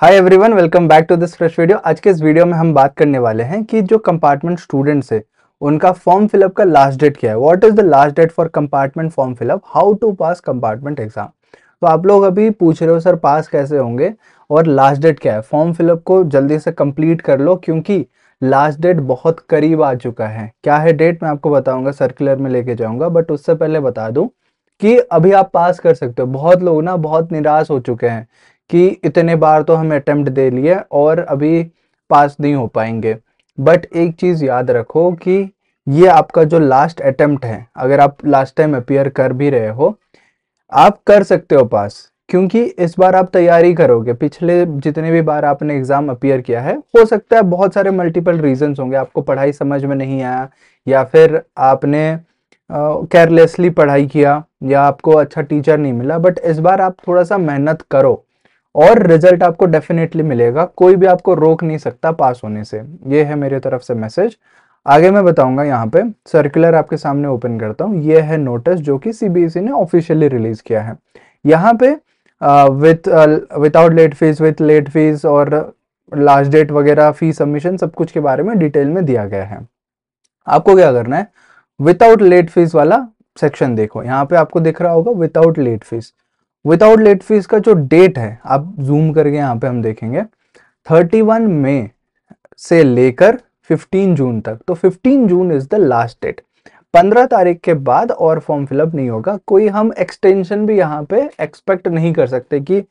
hi everyone welcome back to this fresh video आज के इस वीडियो में हम बात करने वाले हैं कि जो कंपार्टमेंट स्टूडेंट्स है उनका फॉर्म फिलअप का लास्ट डेट क्या है what is the last date for compartment form fill up how to pass compartment exam तो आप लोग अभी पूछ रहे हो सर पास कैसे होंगे और लास्ट डेट क्या है फॉर्म फिलअप को जल्दी से कंप्लीट कर लो क्योंकि लास्ट डेट बहुत करीब आ चुका है क्या है डेट मैं आपको बताऊंगा सर्कुलर में लेके जाऊंगा बट उससे पहले बता दूं कि अभी आप पास कर सकते हो बहुत लोग ना बहुत निराश हो चुके हैं कि इतने बार तो हम अटैम्प्ट दे लिए और अभी पास नहीं हो पाएंगे बट एक चीज़ याद रखो कि ये आपका जो लास्ट अटैम्प्ट है अगर आप लास्ट टाइम अपियर कर भी रहे हो आप कर सकते हो पास क्योंकि इस बार आप तैयारी करोगे पिछले जितने भी बार आपने एग्ज़ाम अपियर किया है हो सकता है बहुत सारे मल्टीपल रीजंस होंगे आपको पढ़ाई समझ में नहीं आया या फिर आपने केयरलेसली uh, पढ़ाई किया या आपको अच्छा टीचर नहीं मिला बट इस बार आप थोड़ा सा मेहनत करो और रिजल्ट आपको डेफिनेटली मिलेगा कोई भी आपको रोक नहीं सकता पास होने से ये है मेरे तरफ से मैसेज आगे मैं बताऊंगा यहाँ पे सर्कुलर आपके सामने ओपन करता हूँ ये है नोटिस जो कि सीबीएसई e ने ऑफिशियली रिलीज किया है यहाँ पे with without late fees with late fees और लास्ट डेट वगैरह फी सबमिशन सब कुछ के बारे में डिटेल में दिया गया है आपको क्या करना है विदाउट लेट फीस वाला सेक्शन देखो यहाँ पे आपको दिख रहा होगा without late fees without late fees का जो डेट है आप जूम करके यहाँ पे हम देखेंगे 31 मई से लेकर 15 जून तक तो 15 June is the last date 15 तारीख के बाद और फॉर्म फिलअप नहीं होगा कोई हम एक्सटेंशन भी यहाँ पे एक्सपेक्ट नहीं कर सकते कि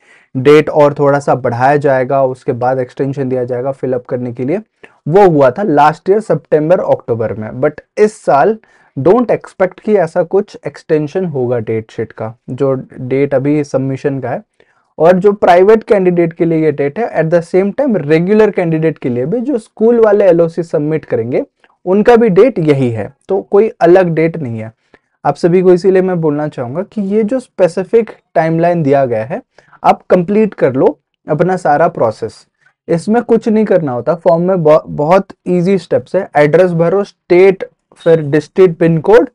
डेट और थोड़ा सा बढ़ाया जाएगा उसके बाद एक्सटेंशन दिया जाएगा फिलअप करने के लिए वो हुआ था लास्ट ईयर सेप्टेम्बर अक्टूबर में बट इस साल डोंट एक्सपेक्ट कि ऐसा कुछ एक्सटेंशन होगा डेट शीट का जो डेट अभी सबमिशन का है और जो प्राइवेट कैंडिडेट के लिए ये डेट है at the same time regular candidate के लिए भी जो स्कूल वाले एल सबमिट करेंगे उनका भी डेट यही है तो कोई अलग डेट नहीं है आप सभी को इसीलिए मैं बोलना चाहूँगा कि ये जो स्पेसिफिक टाइमलाइन दिया गया है आप कंप्लीट कर लो अपना सारा प्रोसेस इसमें कुछ नहीं करना होता फॉर्म में बहुत इजी स्टेप्स है एड्रेस भरो स्टेट फिर डिस्ट्रिक्ट पिन कोड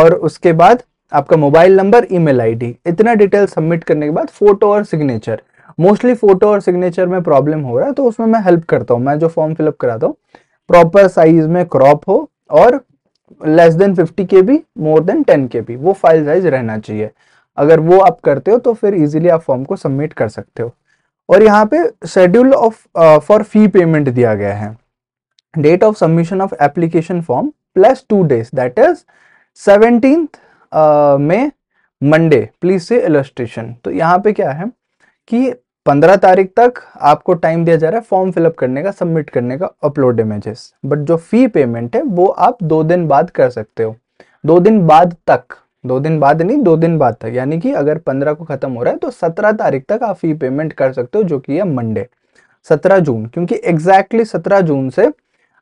और उसके बाद आपका मोबाइल नंबर ईमेल आईडी इतना डिटेल सबमिट करने के बाद फोटो और सिग्नेचर मोस्टली फोटो और सिग्नेचर में प्रॉब्लम हो रहा है तो उसमें मैं हेल्प करता हूँ मैं जो फॉर्म फिलअप कराता हूँ प्रॉपर साइज में क्रॉप हो और less than fifty K B more than ten K B वो फाइल साइज रहना चाहिए अगर वो आप करते हो तो फिर इजीली आप फॉर्म को सबमिट कर सकते हो और यहाँ पे schedule of for fee payment दिया गया है date of submission of application form plus two days that is seventeen में मंडे प्लीज से इलस्ट्रेशन तो यहाँ पे क्या है कि 15 तारीख तक आपको टाइम दिया जा रहा है फॉर्म फिलअप करने का सबमिट करने का अपलोड इमेजेस बट जो फी पेमेंट है वो आप दो दिन बाद कर सकते हो दो दिन बाद तक दो दिन बाद नहीं दो दिन बाद तक यानी कि अगर 15 को खत्म हो रहा है तो 17 तारीख तक आप फी पेमेंट कर सकते हो जो कि है मंडे 17 जून क्योंकि एग्जैक्टली exactly 17 जून से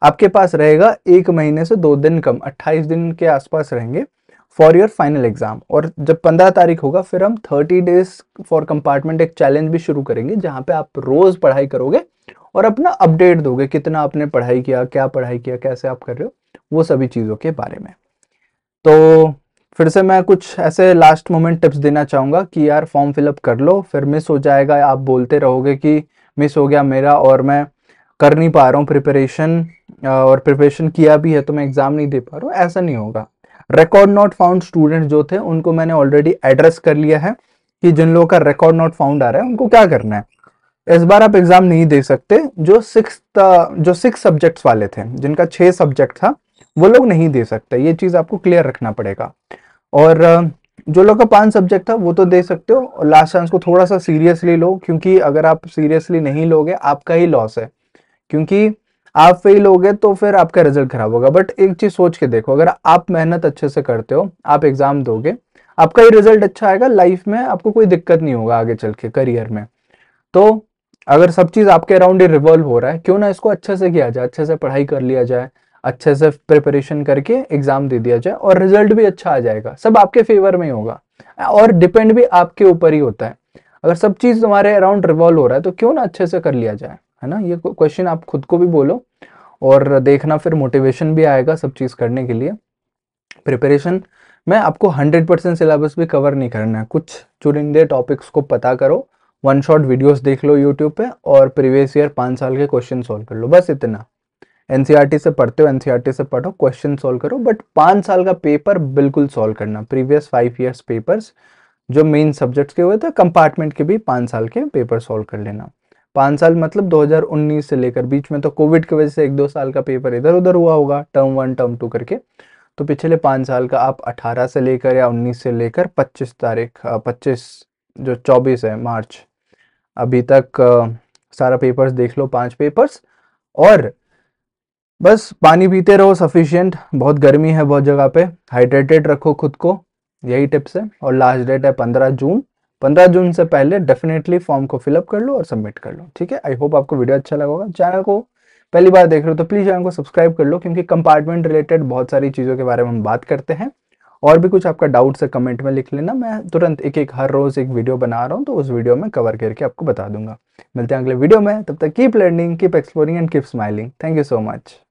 आपके पास रहेगा एक महीने से दो दिन कम 28 दिन के आसपास रहेंगे फॉर योर फाइनल एग्जाम और जब पंद्रह तारीख होगा फिर हम थर्टी डेज फॉर कंपार्टमेंट एक चैलेंज भी शुरू करेंगे जहाँ पे आप रोज पढ़ाई करोगे और अपना अपडेट दोगे कितना आपने पढ़ाई किया क्या पढ़ाई किया कैसे आप कर रहे हो वो सभी चीज़ों के बारे में तो फिर से मैं कुछ ऐसे लास्ट मोमेंट टिप्स देना चाहूँगा कि यार फॉर्म फिलअप कर लो फिर मिस हो जाएगा आप बोलते रहोगे कि मिस हो गया मेरा और मैं कर नहीं पा रहा हूँ प्रिपरेशन और प्रिपरेशन किया भी है तो मैं एग्ज़ाम नहीं दे पा रहा हूँ ऐसा नहीं होगा रिकॉर्ड नॉट फाउंड स्टूडेंट जो थे उनको मैंने ऑलरेडी एड्रेस कर लिया है कि जिन लोगों का रिकॉर्ड नॉट फाउंड आ रहा है उनको क्या करना है इस बार आप एग्ज़ाम नहीं दे सकते जो सिक्स जो सिक्स सब्जेक्ट्स वाले थे जिनका छः सब्जेक्ट था वो लोग नहीं दे सकते ये चीज़ आपको क्लियर रखना पड़ेगा और जो लोग का पांच सब्जेक्ट था वो तो दे सकते हो और लास्ट चांस को थोड़ा सा सीरियसली लो क्योंकि अगर आप सीरियसली नहीं लोगे आपका ही लॉस है क्योंकि आप फेल हो गए तो फिर आपका रिजल्ट खराब होगा बट एक चीज सोच के देखो अगर आप मेहनत अच्छे से करते हो आप एग्जाम दोगे आपका ये रिजल्ट अच्छा आएगा लाइफ में आपको कोई दिक्कत नहीं होगा आगे चल के करियर में तो अगर सब चीज आपके अराउंड रिवॉल्व हो रहा है क्यों ना इसको अच्छे से किया जाए अच्छे से पढ़ाई कर लिया जाए अच्छे से प्रिपरेशन करके एग्जाम दे दिया जाए और रिजल्ट भी अच्छा आ जाएगा सब आपके फेवर में ही होगा और डिपेंड भी आपके ऊपर ही होता है अगर सब चीज तुम्हारे अराउंड रिवॉल्व हो रहा है तो क्यों ना अच्छे से कर लिया जाए है ना ये क्वेश्चन आप खुद को भी बोलो और देखना फिर मोटिवेशन भी आएगा सब चीज़ करने के लिए प्रिपरेशन में आपको 100 परसेंट सिलेबस भी कवर नहीं करना है कुछ चुनिंदे टॉपिक्स को पता करो वन शॉट वीडियोस देख लो यूट्यूब पे और प्रीवियस ईयर पाँच साल के क्वेश्चन सॉल्व कर लो बस इतना एन e से पढ़ते हो एन e से पढ़ो क्वेश्चन सॉल्व करो बट पाँच साल का पेपर बिल्कुल सॉल्व करना प्रीवियस फाइव ईयर्स पेपर्स जो मेन सब्जेक्ट्स के हुए थे कंपार्टमेंट के भी पाँच साल के पेपर सॉल्व कर लेना पाँच साल मतलब 2019 से लेकर बीच में तो कोविड की वजह से एक दो साल का पेपर इधर उधर हुआ होगा टर्म वन टर्म टू करके तो पिछले पाँच साल का आप 18 से लेकर या 19 से लेकर 25 तारीख 25 जो 24 है मार्च अभी तक सारा पेपर्स देख लो पांच पेपर्स और बस पानी पीते रहो सफिशियंट बहुत गर्मी है बहुत जगह पे हाइड्रेटेड रखो खुद को यही टिप्स है और लास्ट डेट है पंद्रह जून पंद्रह जून से पहले डेफिनेटली फॉर्म को फिलअप कर लो और सबमिट कर लो ठीक है आई होप आपको वीडियो अच्छा लगा होगा चैनल को पहली बार देख रहे हो तो प्लीज़ चैनल को सब्सक्राइब कर लो क्योंकि कंपार्टमेंट रिलेटेड बहुत सारी चीज़ों के बारे में हम बात करते हैं और भी कुछ आपका डाउट्स है कमेंट में लिख लेना मैं तुरंत एक एक हर रोज़ एक वीडियो बना रहा हूँ तो उस वीडियो में कवर करके आपको बता दूंगा मिलते हैं अगले वीडियो में तब तक keep learning keep exploring and keep smiling thank you so much